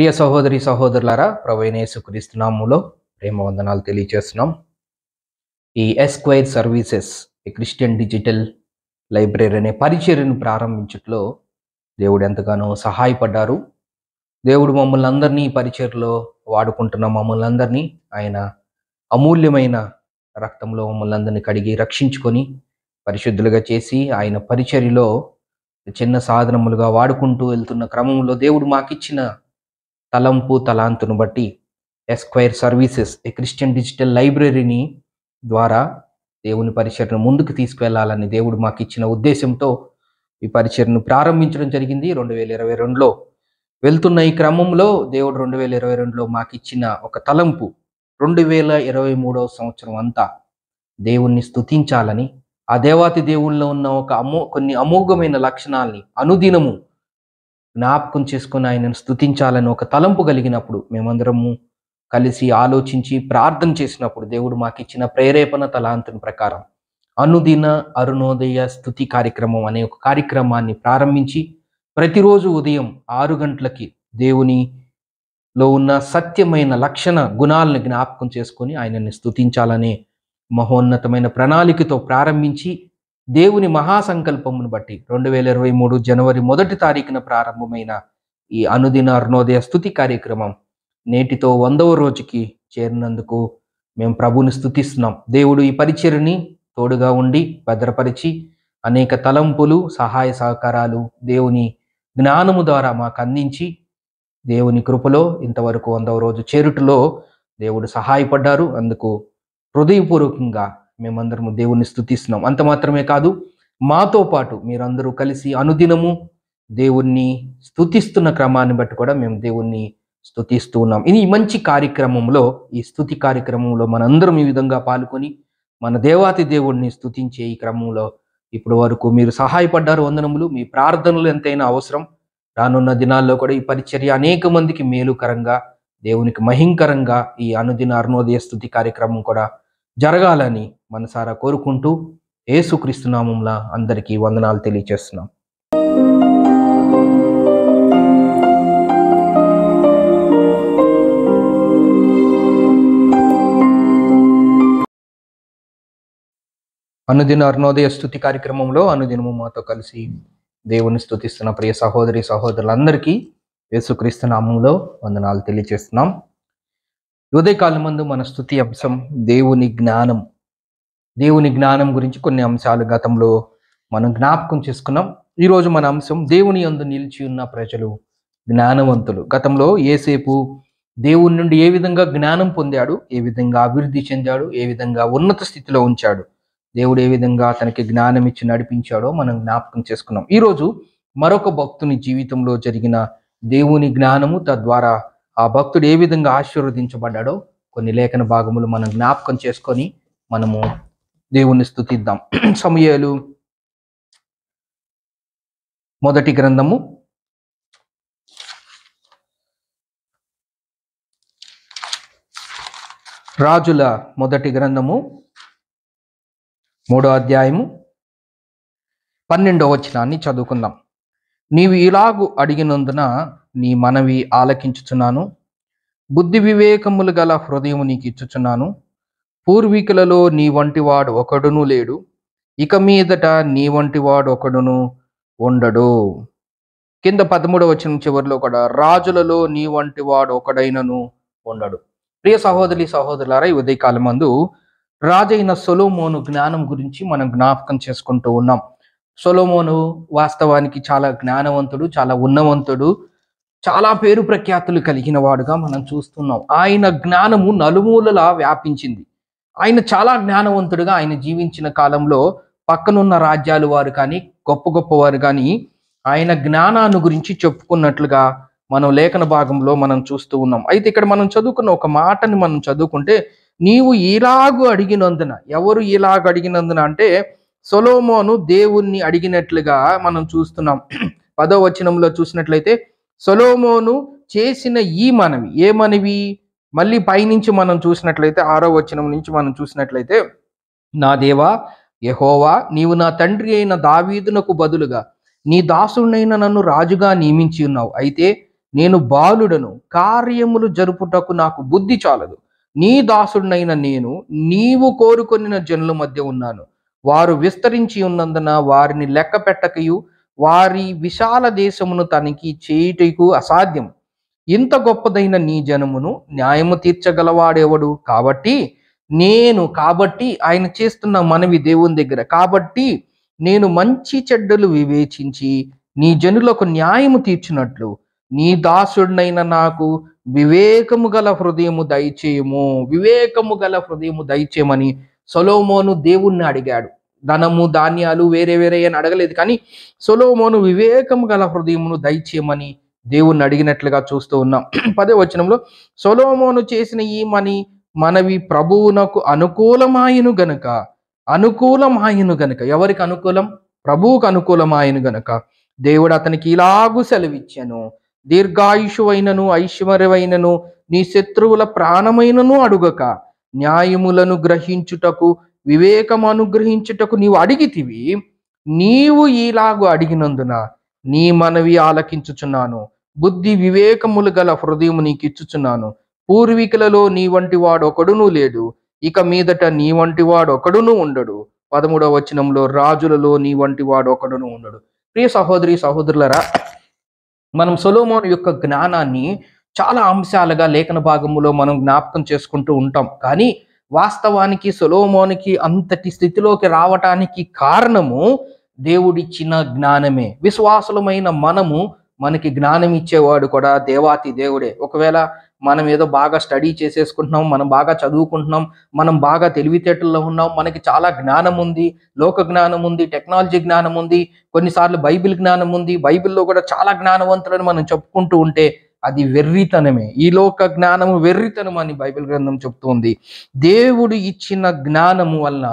ప్రియ సహోదరి సహోదరులారా ప్రవీణేసు క్రీస్తునాములో ప్రేమ వందనాలు తెలియజేస్తున్నాం ఈ ఎస్క్వైర్ సర్వీసెస్ ఈ క్రిస్టియన్ డిజిటల్ లైబ్రరీ అనే పరిచర్ను ప్రారంభించట్లో దేవుడు ఎంతగానో సహాయపడ్డారు దేవుడు మమ్మల్ని అందరినీ పరిచర్లో వాడుకుంటున్న మమ్మల్ని అందరినీ ఆయన అమూల్యమైన రక్తంలో మమ్మల్ని అందరినీ కడిగి రక్షించుకొని పరిశుద్ధులుగా చేసి ఆయన పరిచర్యలో చిన్న సాధనములుగా వాడుకుంటూ వెళ్తున్న క్రమంలో దేవుడు మాకిచ్చిన తలంపు తలాంతును బట్టి Esquire services a Christian digital లైబ్రరీని ద్వారా దేవుని పరిచయను ముందుకు తీసుకువెళ్లాలని దేవుడు మాకు ఇచ్చిన ఉద్దేశంతో ఈ పరిచయను ప్రారంభించడం జరిగింది రెండు వేల ఇరవై రెండులో వెళ్తున్న ఈ క్రమంలో దేవుడు రెండు వేల ఇరవై రెండులో మాకు ఇచ్చిన ఒక తలంపు రెండు వేల ఇరవై మూడవ సంవత్సరం అంతా దేవుణ్ణి స్థుతించాలని ఆ దేవాతి దేవుళ్ళలో ఉన్న ఒక అమో కొన్ని అమోఘమైన లక్షణాల్ని అనుదినము జ్ఞాపకం చేసుకుని ఆయనను స్థుతించాలని ఒక తలంపు కలిగినప్పుడు మేమందరము కలిసి ఆలోచించి ప్రార్థన చేసినప్పుడు దేవుడు మాకు ఇచ్చిన ప్రేరేపణ తలాంతం ప్రకారం అనుదిన అరుణోదయ స్థుతి కార్యక్రమం అనే ఒక కార్యక్రమాన్ని ప్రారంభించి ప్రతిరోజు ఉదయం ఆరు గంటలకి దేవుని లో ఉన్న సత్యమైన లక్షణ గుణాలను జ్ఞాపకం చేసుకొని ఆయనని స్థుతించాలనే మహోన్నతమైన ప్రణాళికతో ప్రారంభించి దేవుని మహాసంకల్పమును బట్టి రెండు వేల ఇరవై మూడు జనవరి మొదటి తారీఖున ప్రారంభమైన ఈ అనుదిన అరుణోదయ స్థుతి కార్యక్రమం నేటితో వందవ రోజుకి చేరినందుకు మేము ప్రభుని స్థుతిస్తున్నాం దేవుడు ఈ పరిచయని తోడుగా ఉండి భద్రపరిచి అనేక తలంపులు సహాయ సహకారాలు దేవుని జ్ఞానము ద్వారా మాకు అందించి దేవుని కృపలో ఇంతవరకు వందవ రోజు చేరుటలో దేవుడు సహాయపడ్డారు అందుకు హృదయపూర్వకంగా మేమందరము దేవుణ్ణి స్థుతిస్తున్నాం అంత మాత్రమే కాదు మాతో పాటు మీరందరూ కలిసి అనుదినము దేవుణ్ణి స్థుతిస్తున్న క్రమాన్ని బట్టి కూడా మేము దేవుణ్ణి స్థుతిస్తూ ఉన్నాం ఇది మంచి కార్యక్రమంలో ఈ స్థుతి కార్యక్రమంలో మనందరం ఈ విధంగా పాల్గొని మన దేవాతి దేవుణ్ణి స్థుతించే ఈ క్రమంలో ఇప్పుడు వరకు మీరు సహాయపడ్డారు వందనములు మీ ప్రార్థనలు ఎంతైనా అవసరం రానున్న దినాల్లో కూడా ఈ పరిచర్య అనేక మందికి మేలుకరంగా దేవునికి మహింకరంగా ఈ అనుదిన అరుణోదయ స్థుతి కార్యక్రమం కూడా జరగాలని మనసారా కోరుకుంటూ ఏసుక్రీస్తునామంలా అందరికీ వందనాలు తెలియచేస్తున్నాం అనుదిన అరుణోదయ స్థుతి కార్యక్రమంలో అనుదినము మాతో కలిసి దేవుని స్థుతిస్తున్న ప్రియ సహోదరి సహోదరులందరికీ యేసుక్రీస్తు నామంలో వందనాలు తెలియజేస్తున్నాం ఉదయకాలం ముందు మన స్థుతి అంశం దేవుని జ్ఞానం దేవుని జ్ఞానం గురించి కొన్ని అంశాలు గతంలో మనం జ్ఞాపకం చేసుకున్నాం ఈరోజు మన అంశం దేవుని అందు నిలిచి ఉన్న ప్రజలు జ్ఞానవంతులు గతంలో ఏసేపు దేవుని నుండి ఏ విధంగా జ్ఞానం పొందాడు ఏ విధంగా అభివృద్ధి చెందాడు ఏ విధంగా ఉన్నత స్థితిలో ఉంచాడు దేవుడు ఏ విధంగా తనకి జ్ఞానం ఇచ్చి నడిపించాడో మనం జ్ఞాపకం చేసుకున్నాం ఈరోజు మరొక భక్తుని జీవితంలో జరిగిన దేవుని జ్ఞానము తద్వారా ఆ భక్తుడు ఏ విధంగా ఆశీర్వదించబడ్డాడో కొన్ని లేఖన భాగములు మనం జ్ఞాపకం చేసుకొని మనము దేవుణ్ణి స్థుతిద్దాం సమయాలు మొదటి గ్రంథము రాజుల మొదటి గ్రంథము మూడో అధ్యాయము పన్నెండో వచనాన్ని చదువుకుందాం నీవు ఇలాగు అడిగినందున నీ మనవి ఆలకించుచున్నాను బుద్ధి వివేకములు గల హృదయం నీకు ఇచ్చుచున్నాను పూర్వీకులలో నీ వంటివాడు ఒకడును లేడు ఇక మీదట నీ వంటివాడు ఒకడును ఉండడు కింద పదమూడవ వచ్చిన చివరిలో కూడా రాజులలో నీ వంటి వాడు ఒకడైనను ఉండడు ప్రియ సహోదరి సహోదరులారా ఉదయకాలం మందు రాజైన సొలోమోను జ్ఞానం గురించి మనం జ్ఞాపకం చేసుకుంటూ ఉన్నాం సొలోమోను వాస్తవానికి చాలా జ్ఞానవంతుడు చాలా ఉన్నవంతుడు చాలా పేరు ప్రఖ్యాతులు కలిగిన వాడుగా మనం చూస్తున్నాం ఆయన జ్ఞానము నలుమూలలా వ్యాపించింది ఆయన చాలా జ్ఞానవంతుడుగా ఆయన జీవించిన కాలంలో పక్కనున్న రాజ్యాలు వారు కానీ గొప్ప గొప్పవారు కానీ ఆయన జ్ఞానాన్ని గురించి చెప్పుకున్నట్లుగా మనం లేఖన భాగంలో మనం చూస్తూ ఉన్నాం అయితే ఇక్కడ మనం చదువుకున్న ఒక మాటని మనం చదువుకుంటే నీవు ఇలాగూ అడిగినందున ఎవరు ఇలాగ అడిగినందున అంటే సొలోమోను దేవుణ్ణి అడిగినట్లుగా మనం చూస్తున్నాం పదో వచనంలో చూసినట్లయితే సొలోమోను చేసిన ఈ మనవి ఏ మనవి మళ్ళీ పైనుంచి మనం చూసినట్లయితే ఆరో వచనం నుంచి మనం చూసినట్లయితే నా దేవా యహోవా నీవు నా తండ్రి అయిన దావీదునకు బదులుగా నీ దాసుడైన నన్ను రాజుగా నియమించి ఉన్నావు అయితే నేను బాలుడను కార్యములు జరుపుటకు నాకు బుద్ధి చాలదు నీ దాసుడినైన నేను నీవు కోరుకొనిన జనుల మధ్య ఉన్నాను వారు విస్తరించి ఉన్నందున వారిని లెక్క పెట్టకయు వారి విశాల దేశమును తనిఖీ చేయుటకు అసాధ్యం ఇంత గొప్పదైన నీ జనమును న్యాయము తీర్చగలవాడేవడు కాబట్టి నేను కాబట్టి ఆయన చేస్తున్న మనవి దేవుని దగ్గర కాబట్టి నేను మంచి చెడ్డలు వివేచించి నీ జనులకు న్యాయము తీర్చినట్లు నీ దాసుడినైన నాకు వివేకము గల హృదయము దయచేయము వివేకము గల హృదయము దయచేయమని సొలోమోను దేవుణ్ణి అడిగాడు ధనము ధాన్యాలు వేరే వేరే అని అడగలేదు కానీ సొలోమోను వివేకం గల హృదయమును దయచేయమని దేవుణ్ణి అడిగినట్లుగా చూస్తూ ఉన్నాం పదే వచనంలో సొలోమోను చేసిన ఈ మని మనవి ప్రభువునకు అనుకూలమాయను గనుక అనుకూలమాయను గనుక ఎవరికి అనుకూలం ప్రభువుకు అనుకూలమాయను గనుక దేవుడు అతనికి ఇలాగూ సెలవిచ్చాను దీర్ఘాయుషువైనను ఐశ్వర్యమైనను నీ శత్రువుల ప్రాణమైనను అడుగక న్యాయములను గ్రహించుటకు వివేకము అనుగ్రహించుటకు నీవు అడిగితివి నీవు ఈలాగు అడిగినందున నీ మనవి ఆలకించుచున్నాను బుద్ధి వివేకములు గల నీకు ఇచ్చుచున్నాను పూర్వీకులలో నీ వంటి వాడు ఒకడునూ లేడు ఇక మీదట నీ వంటి వాడు ఒకడునూ ఉండడు పదమూడవ వచనంలో రాజులలో నీ వంటి వాడు ఒకడును ఉండడు ప్రియ సహోదరి సహోదరులరా మనం సొలోమోన్ యొక్క జ్ఞానాన్ని చాలా అంశాలుగా లేఖన భాగములో మనం జ్ఞాపకం చేసుకుంటూ ఉంటాం కానీ వాస్తవానికి సొలోమోనికి అంతటి స్థితిలోకి రావటానికి కారణము దేవుడిచ్చిన జ్ఞానమే విశ్వాసులమైన మనము మనకి జ్ఞానం ఇచ్చేవాడు కూడా దేవాతి దేవుడే ఒకవేళ మనం ఏదో బాగా స్టడీ చేసేసుకుంటున్నాం మనం బాగా చదువుకుంటున్నాం మనం బాగా తెలివితేటల్లో ఉన్నాం మనకి చాలా జ్ఞానం ఉంది లోక జ్ఞానం ఉంది టెక్నాలజీ జ్ఞానం ఉంది కొన్నిసార్లు బైబిల్ జ్ఞానం ఉంది బైబిల్లో కూడా చాలా జ్ఞానవంతులను మనం చెప్పుకుంటూ ఉంటే అది వెర్రితనమే ఈ లోక జ్ఞానము వెర్రితనం అని బైబిల్ గ్రంథం చెప్తుంది దేవుడు ఇచ్చిన జ్ఞానము వలన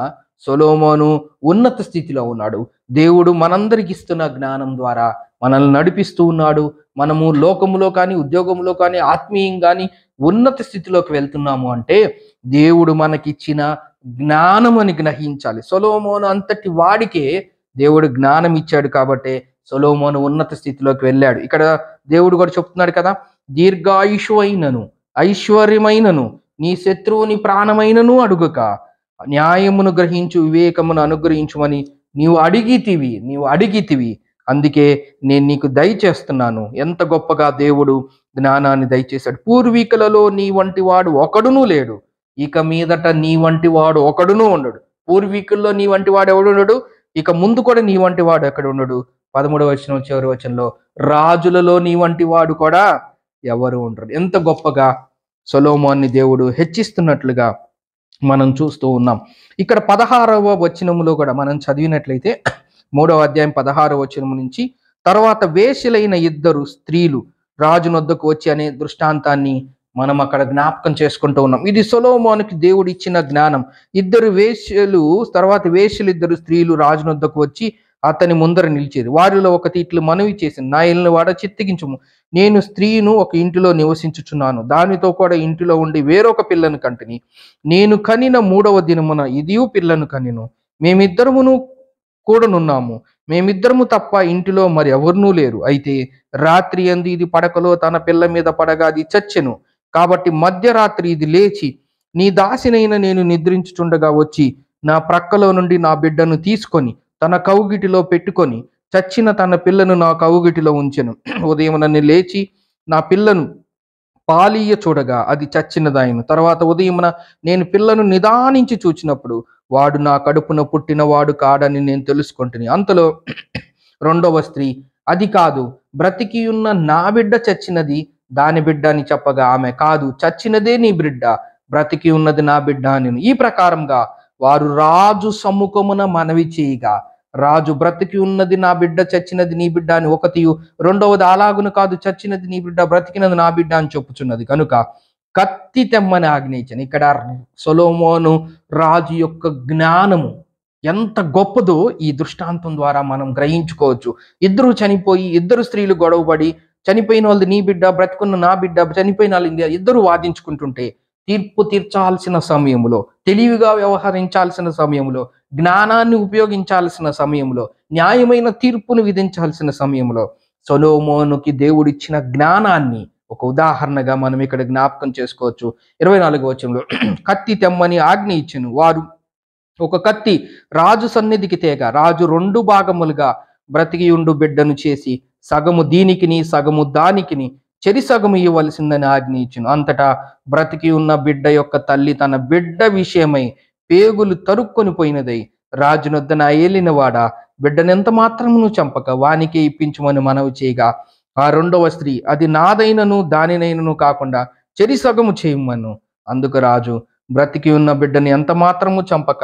సొలోమోను ఉన్నత స్థితిలో ఉన్నాడు దేవుడు మనందరికి ఇస్తున్న జ్ఞానం ద్వారా మనల్ని నడిపిస్తూ ఉన్నాడు మనము లోకములో కానీ ఉద్యోగంలో కానీ ఆత్మీయం కానీ ఉన్నత స్థితిలోకి వెళ్తున్నాము అంటే దేవుడు మనకిచ్చిన జ్ఞానం అని గ్రహించాలి సొలోమోను అంతటి వాడికే దేవుడు జ్ఞానం ఇచ్చాడు కాబట్టి సొలోమోను ఉన్నత స్థితిలోకి వెళ్ళాడు ఇక్కడ దేవుడు కూడా చెప్తున్నాడు కదా దీర్ఘాయుషు అయినను ఐశ్వర్యమైనను నీ శత్రువుని ప్రాణమైనను అడుగుక న్యాయమును గ్రహించు వివేకమును అనుగ్రహించుమని నీవు అడిగితివి నీవు అడిగితివి అందుకే నేను నీకు దయచేస్తున్నాను ఎంత గొప్పగా దేవుడు జ్ఞానాన్ని దయచేశాడు పూర్వీకులలో నీ వంటి వాడు ఒకడునూ లేడు ఇక మీదట నీ వంటి వాడు ఒకడునూ ఉండడు పూర్వీకుల్లో నీ వంటి వాడు ఎవడు ఉండడు ఇక ముందు కూడా నీ వంటి వాడు ఎక్కడ ఉండడు పదమూడవ వచ్చిన చివరి వచనంలో రాజులలో నీ వంటి వాడు కూడా ఎవరు ఉండరు ఎంత గొప్పగా సొలోమాన్ని దేవుడు హెచ్చిస్తున్నట్లుగా మనం చూస్తూ ఉన్నాం ఇక్కడ పదహారవ వచనములో కూడా మనం చదివినట్లయితే మూడవ అధ్యాయం పదహారవ వచనము నుంచి తర్వాత వేషలైన ఇద్దరు స్త్రీలు రాజునొద్దకు వచ్చి అనే దృష్టాంతాన్ని మనం అక్కడ జ్ఞాపకం చేసుకుంటూ ఉన్నాం ఇది సొలోమోనికి దేవుడు ఇచ్చిన జ్ఞానం ఇద్దరు వేశ్యలు తర్వాత వేష్యలు ఇద్దరు స్త్రీలు రాజునొద్దకు వచ్చి అతని ముందర నిలిచేది వారిలో ఒక తీట్లు మనవి చేసి నా ఇల్లు వాడ చిత్తగించుము నేను స్త్రీను ఒక ఇంటిలో నివసించుచున్నాను దానితో కూడా ఇంటిలో ఉండి వేరొక పిల్లను కంటిని నేను కనిన మూడవ దినమున ఇదియు పిల్లను కనిను మేమిద్దరమును కూడనున్నాము మేమిద్దరము తప్ప ఇంటిలో మరి ఎవరినూ లేరు అయితే రాత్రి అంది ఇది పడకలో తన పిల్ల మీద పడగా అది చచ్చెను కాబట్టి మధ్యరాత్రి ఇది లేచి నీ దాసినైన నేను నిద్రించుచుండగా వచ్చి నా ప్రక్కలో నుండి నా బిడ్డను తీసుకొని తన కౌగిటిలో పెట్టుకొని చచ్చిన తన పిల్లను నా కౌగిటిలో ఉంచెను ఉదయం నన్ను లేచి నా పిల్లను పాలీయ చూడగా అది చచ్చినదాయను తర్వాత ఉదయమున నేను పిల్లను నిదానించి చూచినప్పుడు వాడు నా కడుపున పుట్టిన వాడు కాడని నేను తెలుసుకుంటుని అంతలో రెండవ స్త్రీ అది కాదు బ్రతికి ఉన్న నా బిడ్డ చచ్చినది దాని బిడ్డ అని చెప్పగా ఆమె కాదు చచ్చినదే నీ బిడ్డ బ్రతికి ఉన్నది నా బిడ్డ అని ఈ ప్రకారంగా వారు రాజు సమ్ముఖమున మనవి చేయగా రాజు బ్రతికి ఉన్నది నా బిడ్డ చచ్చినది నీ బిడ్డ అని ఒకతియు రెండవది అలాగును కాదు చచ్చినది నీ బిడ్డ బ్రతికినది నా బిడ్డ అని చెప్పుచున్నది కనుక కత్తి తెమ్మని ఆజ్ఞయించను ఇక్కడ సొలోమోను రాజు యొక్క జ్ఞానము ఎంత గొప్పదో ఈ దృష్టాంతం ద్వారా మనం గ్రహించుకోవచ్చు ఇద్దరు చనిపోయి ఇద్దరు స్త్రీలు గొడవపడి చనిపోయిన వాళ్ళది నీ బిడ్డ బ్రతుకున్న నా బిడ్డ చనిపోయిన వాళ్ళు ఇద్దరు వాదించుకుంటుంటే తీర్పు తీర్చాల్సిన సమయంలో తెలివిగా వ్యవహరించాల్సిన సమయంలో జ్ఞానాన్ని ఉపయోగించాల్సిన సమయంలో న్యాయమైన తీర్పును విధించాల్సిన సమయంలో సొలోమోనుకి దేవుడిచ్చిన జ్ఞానాన్ని ఒక ఉదాహరణగా మనం ఇక్కడ జ్ఞాపకం చేసుకోవచ్చు ఇరవై నాలుగు వచనంలో కత్తి తెమ్మని ఆజ్ఞ ఇచ్చను వారు ఒక కత్తి రాజు సన్నిధికి తేగ రాజు రెండు భాగములుగా బ్రతికియుండు బిడ్డను చేసి సగము దీనికిని సగము దానికిని చెరిసగం ఇవ్వవలసిందని ఆజ్ఞయించను అంతటా బ్రతికి ఉన్న బిడ్డ యొక్క తల్లి తన బిడ్డ విషయమై పేగులు తరుక్కొని పోయినదై రాజునొద్దన బిడ్డను బిడ్డనెంత మాత్రమును చంపక వానికే ఇప్పించమని మనవి చేయగా ఆ రెండవ స్త్రీ అది నాదైనను దానినైనను కాకుండా చెరిసగము చేయమను అందుకు రాజు బ్రతికి ఉన్న బిడ్డని ఎంత మాత్రము చంపక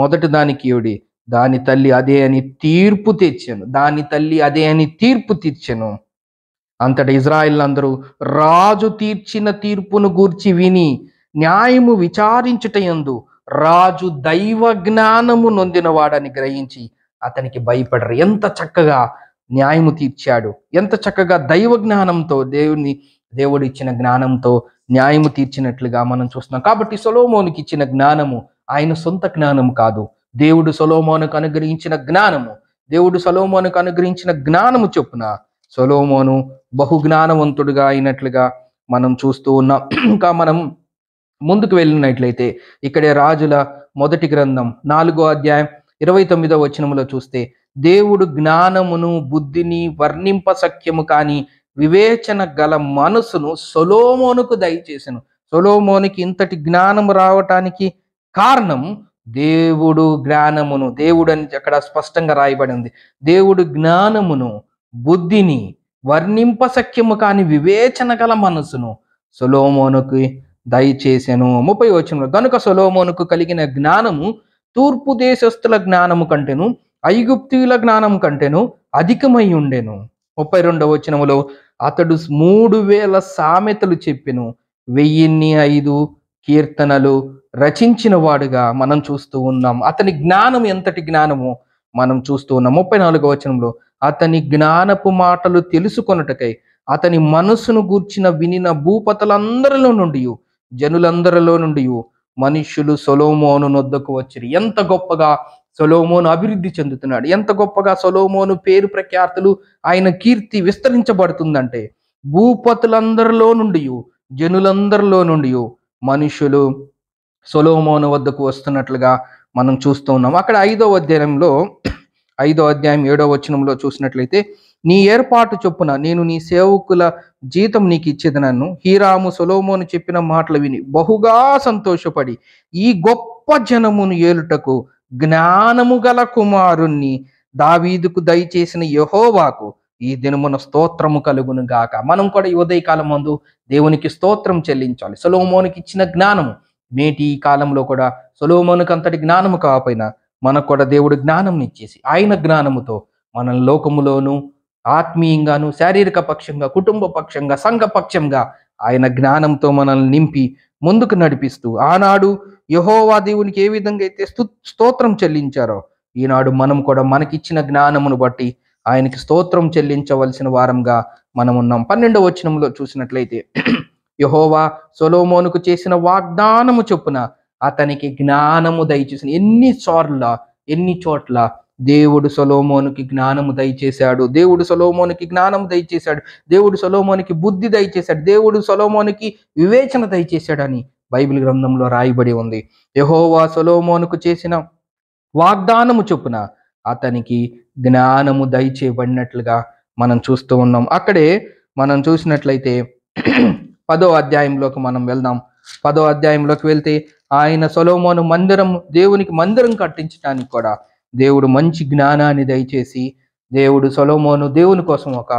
మొదటి దానికి ఏడి దాని తల్లి అదే అని తీర్పు తెచ్చాను దాని తల్లి అదే అని తీర్పు తీర్చాను అంతటి అందరూ రాజు తీర్చిన తీర్పును గూర్చి విని న్యాయము విచారించుటయందు రాజు దైవ జ్ఞానము నొందినవాడని గ్రహించి అతనికి భయపడరు ఎంత చక్కగా న్యాయము తీర్చాడు ఎంత చక్కగా దైవ జ్ఞానంతో దేవుని దేవుడు ఇచ్చిన జ్ఞానంతో న్యాయము తీర్చినట్లుగా మనం చూస్తున్నాం కాబట్టి సొలోమోనికి ఇచ్చిన జ్ఞానము ఆయన సొంత జ్ఞానము కాదు దేవుడు సొలోమోనుకు అనుగ్రహించిన జ్ఞానము దేవుడు సొలోమోనుకు అనుగ్రహించిన జ్ఞానము చొప్పున సొలోమోను బహుజ్ఞానవంతుడుగా అయినట్లుగా మనం చూస్తూ ఉన్నాం ఇంకా మనం ముందుకు వెళ్ళినట్లయితే ఇక్కడే రాజుల మొదటి గ్రంథం నాలుగో అధ్యాయం ఇరవై తొమ్మిదో వచనంలో చూస్తే దేవుడు జ్ఞానమును బుద్ధిని వర్ణింప సఖ్యము కానీ వివేచన గల మనసును సొలోమోనుకు దయచేసను సొలోమోనికి ఇంతటి జ్ఞానము రావటానికి కారణం దేవుడు జ్ఞానమును దేవుడు అని అక్కడ స్పష్టంగా రాయబడి ఉంది దేవుడు జ్ఞానమును బుద్ధిని వర్ణింపశక్యము కాని వివేచన గల మనసును సొలోమోనుకి దయచేసెను ముప్పై వచనంలో గనుక సొలోమోనుకు కలిగిన జ్ఞానము తూర్పు దేశస్థుల జ్ఞానము కంటేను ఐగుప్తుల జ్ఞానం కంటేను అధికమై ఉండెను ముప్పై రెండవ వచనములో అతడు మూడు వేల సామెతలు చెప్పెను వెయ్యిన్ని ఐదు కీర్తనలు రచించిన వాడుగా మనం చూస్తూ ఉన్నాం అతని జ్ఞానం ఎంతటి జ్ఞానము మనం చూస్తూ ఉన్నాం ముప్పై నాలుగవ వచనంలో అతని జ్ఞానపు మాటలు తెలుసుకొనుటకై అతని మనసును గూర్చిన వినిన భూపతులందరిలో నుండి జనులందరిలో నుండి మనుష్యులు సొలోమోను నొద్దకు వచ్చారు ఎంత గొప్పగా సొలోమోను అభివృద్ధి చెందుతున్నాడు ఎంత గొప్పగా సొలోమోను పేరు ప్రఖ్యాతులు ఆయన కీర్తి విస్తరించబడుతుందంటే భూపతులందరిలో నుండి జనులందరిలో నుండి మనుషులు సొలోమోను వద్దకు వస్తున్నట్లుగా మనం చూస్తూ ఉన్నాం అక్కడ ఐదో అధ్యయనంలో ఐదో అధ్యాయం ఏడో వచనంలో చూసినట్లయితే నీ ఏర్పాటు చొప్పున నేను నీ సేవకుల జీతం నీకు నన్ను హీరాము సొలోమోను చెప్పిన మాటలు విని బహుగా సంతోషపడి ఈ గొప్ప జనమును ఏలుటకు జ్ఞానము గల కుమారుణ్ణి దావీదుకు దయచేసిన యహోవాకు ఈ దినమున స్తోత్రము కలుగును గాక మనం కూడా ఈ ఉదయకాలం ముందు దేవునికి స్తోత్రం చెల్లించాలి సొలోమోనికి ఇచ్చిన జ్ఞానము నేటి ఈ కాలంలో కూడా సొలోమోనికి అంతటి జ్ఞానము కాకపోయినా మనకు కూడా దేవుడు జ్ఞానం ఇచ్చేసి ఆయన జ్ఞానముతో మనం లోకములోను ఆత్మీయంగాను శారీరక పక్షంగా కుటుంబ పక్షంగా సంఘ పక్షంగా ఆయన జ్ఞానంతో మనల్ని నింపి ముందుకు నడిపిస్తూ ఆనాడు యహోవా దేవునికి ఏ విధంగా అయితే స్తోత్రం చెల్లించారో ఈనాడు మనం కూడా మనకిచ్చిన జ్ఞానమును బట్టి ఆయనకి స్తోత్రం చెల్లించవలసిన వారంగా మనం ఉన్నాం పన్నెండవ వచనంలో చూసినట్లయితే యహోవా సొలోమోనుకు చేసిన వాగ్దానము చొప్పున అతనికి జ్ఞానము దయచేసిన ఎన్ని చోట్ల ఎన్ని చోట్ల దేవుడు సొలోమోనికి జ్ఞానము దయచేశాడు దేవుడు సొలోమోనికి జ్ఞానము దయచేశాడు దేవుడు సొలోమోనికి బుద్ధి దయచేశాడు దేవుడు సొలోమోనికి వివేచన దయచేశాడని బైబిల్ గ్రంథంలో రాయబడి ఉంది యహోవా సొలోమోనుకు చేసిన వాగ్దానము చొప్పున అతనికి జ్ఞానము దయచేయబడినట్లుగా మనం చూస్తూ ఉన్నాం అక్కడే మనం చూసినట్లయితే పదో అధ్యాయంలోకి మనం వెళ్దాం పదో అధ్యాయంలోకి వెళ్తే ఆయన సొలోమోను మందిరం దేవునికి మందిరం కట్టించడానికి కూడా దేవుడు మంచి జ్ఞానాన్ని దయచేసి దేవుడు సొలోమోను దేవుని కోసం ఒక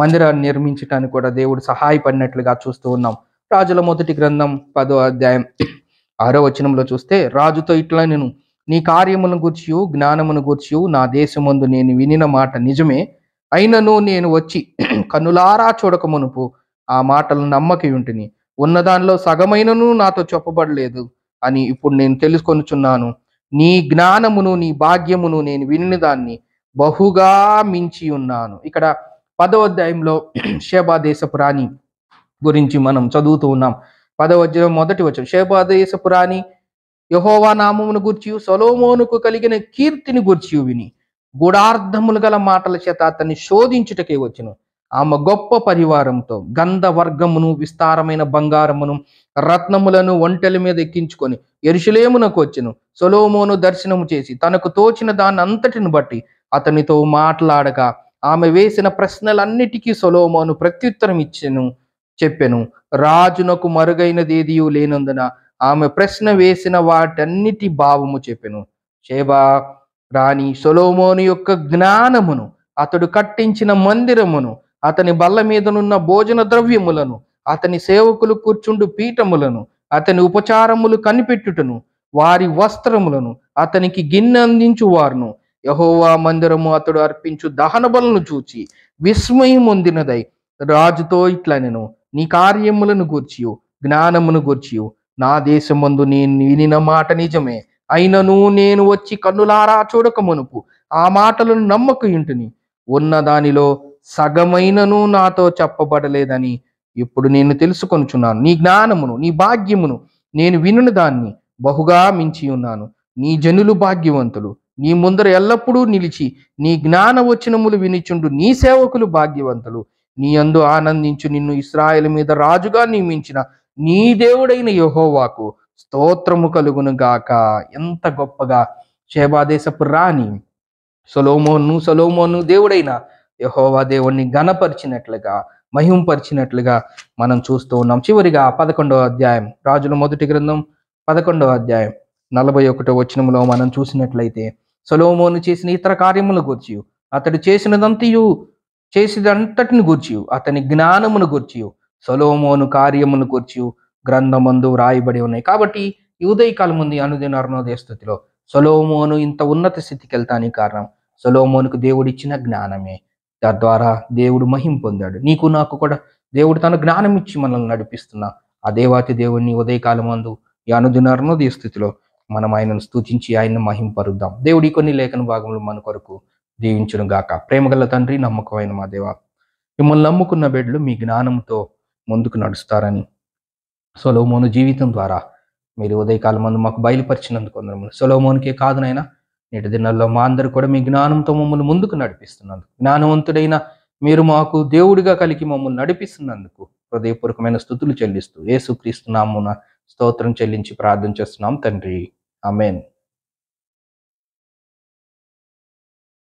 మందిరాన్ని నిర్మించడానికి కూడా దేవుడు సహాయపడినట్లుగా చూస్తూ ఉన్నాం రాజుల మొదటి గ్రంథం పదో అధ్యాయం ఆరో వచనంలో చూస్తే రాజుతో ఇట్లా నేను నీ కార్యమును గూర్చియు జ్ఞానమును గూర్చియు నా దేశమందు నేను వినిన మాట నిజమే అయినను నేను వచ్చి కన్నులారా చూడక మునుపు ఆ మాటలు నమ్మకి ఉంటిని ఉన్నదానిలో సగమైనను నాతో చెప్పబడలేదు అని ఇప్పుడు నేను తెలుసుకొనుచున్నాను నీ జ్ఞానమును నీ భాగ్యమును నేను విని దాన్ని బహుగా మించి ఉన్నాను ఇక్కడ పదవ అధ్యాయంలో దేశపు రాణి గురించి మనం చదువుతూ ఉన్నాం పదవ అధ్యాయం మొదటి వచ్చిన దేశపు రాణి యహోవా నామమును గూర్చి సొలోమోనుకు కలిగిన కీర్తిని గూర్చి విని గుడార్థములు గల మాటల చేత అతన్ని శోధించుటకే వచ్చును ఆమె గొప్ప పరివారంతో గంధవర్గమును విస్తారమైన బంగారమును రత్నములను ఒంటెల మీద ఎక్కించుకొని ఎరుషులేమునకు వచ్చెను సొలోమోను దర్శనము చేసి తనకు తోచిన దాన్ని అంతటిని బట్టి అతనితో మాట్లాడగా ఆమె వేసిన ప్రశ్నలన్నిటికీ సొలోమోను ప్రత్యుత్తరం ఇచ్చెను చెప్పెను రాజునకు మరుగైనది ఏదియూ లేనందున ఆమె ప్రశ్న వేసిన వాటన్నిటి భావము చెప్పెను షేబా రాణి సొలోమోను యొక్క జ్ఞానమును అతడు కట్టించిన మందిరమును అతని బల్ల మీదనున్న భోజన ద్రవ్యములను అతని సేవకులు కూర్చుండు పీఠములను అతని ఉపచారములు కనిపెట్టుటను వారి వస్త్రములను అతనికి గిన్నె అందించు వారును యహోవా మందిరము అతడు అర్పించు దహన బలను చూచి విస్మయం పొందినదై రాజుతో ఇట్లా నేను నీ కార్యములను గూర్చియు జ్ఞానమును గూర్చియు నా దేశమందు నేను వినిన మాట నిజమే అయినను నేను వచ్చి కన్నులారా చూడక మునుపు ఆ మాటలను నమ్మకయుంటుని ఉన్న దానిలో సగమైనను నాతో చెప్పబడలేదని ఇప్పుడు నేను తెలుసుకొనుచున్నాను నీ జ్ఞానమును నీ భాగ్యమును నేను వినుని దాన్ని బహుగా మించి ఉన్నాను నీ జనులు భాగ్యవంతులు నీ ముందర ఎల్లప్పుడూ నిలిచి నీ జ్ఞాన వచనములు వినిచుండు నీ సేవకులు భాగ్యవంతులు నీ అందు ఆనందించు నిన్ను ఇస్రాయల్ మీద రాజుగా నియమించిన నీ దేవుడైన యహోవాకు స్తోత్రము కలుగును గాక ఎంత గొప్పగా శేబాదేశపు రాణి సొలోమోను సొలోమోను దేవుడైన యహోవా దేవుణ్ణి ఘనపరిచినట్లుగా మహింపరిచినట్లుగా మనం చూస్తూ ఉన్నాం చివరిగా పదకొండవ అధ్యాయం రాజుల మొదటి గ్రంథం పదకొండవ అధ్యాయం నలభై ఒకటో వచనంలో మనం చూసినట్లయితే సొలోమోను చేసిన ఇతర కార్యములు గూర్చి అతడు చేసినదంతయు చేసినంతటిని గూర్చి అతని జ్ఞానమును గూర్చి సొలోమోను కార్యమును గూర్చి గ్రంథమందు వ్రాయబడి ఉన్నాయి కాబట్టి కాలం ముందు అనుదిన అరుణోదయ స్థుతిలో సొలోమోను ఇంత ఉన్నత స్థితికి వెళ్తానికి కారణం సొలోమోనుకు దేవుడిచ్చిన జ్ఞానమే తద్వారా దేవుడు మహిం పొందాడు నీకు నాకు కూడా దేవుడు తన జ్ఞానం ఇచ్చి మనల్ని నడిపిస్తున్నా ఆ దేవాతి దేవుడిని ఉదయకాలమందు ఈ అనుదినారునోది స్థితిలో మనం ఆయనను స్థుతించి ఆయన్ని మహింపరుద్దాం దేవుడి కొన్ని లేఖన భాగంలో మన కొరకు దీవించను గాక ప్రేమగల తండ్రి నమ్మకమైన మా దేవ మిమ్మల్ని నమ్ముకున్న బిడ్డలు మీ జ్ఞానంతో ముందుకు నడుస్తారని సొలోమోను జీవితం ద్వారా మీరు ఉదయకాలం మందు మాకు బయలుపరిచినందుకు అందరము సొలోమోనికే కాదునైనా నేటి దినాల్లో మా అందరూ కూడా మీ జ్ఞానంతో మమ్మల్ని ముందుకు నడిపిస్తున్నందుకు జ్ఞానవంతుడైన మీరు మాకు దేవుడిగా కలిగి మమ్మల్ని నడిపిస్తున్నందుకు హృదయపూర్వకమైన స్థుతులు చెల్లిస్తూ ఏసుక్రీస్తు నామున స్తోత్రం చెల్లించి ప్రార్థన చేస్తున్నాం తండ్రి అమెన్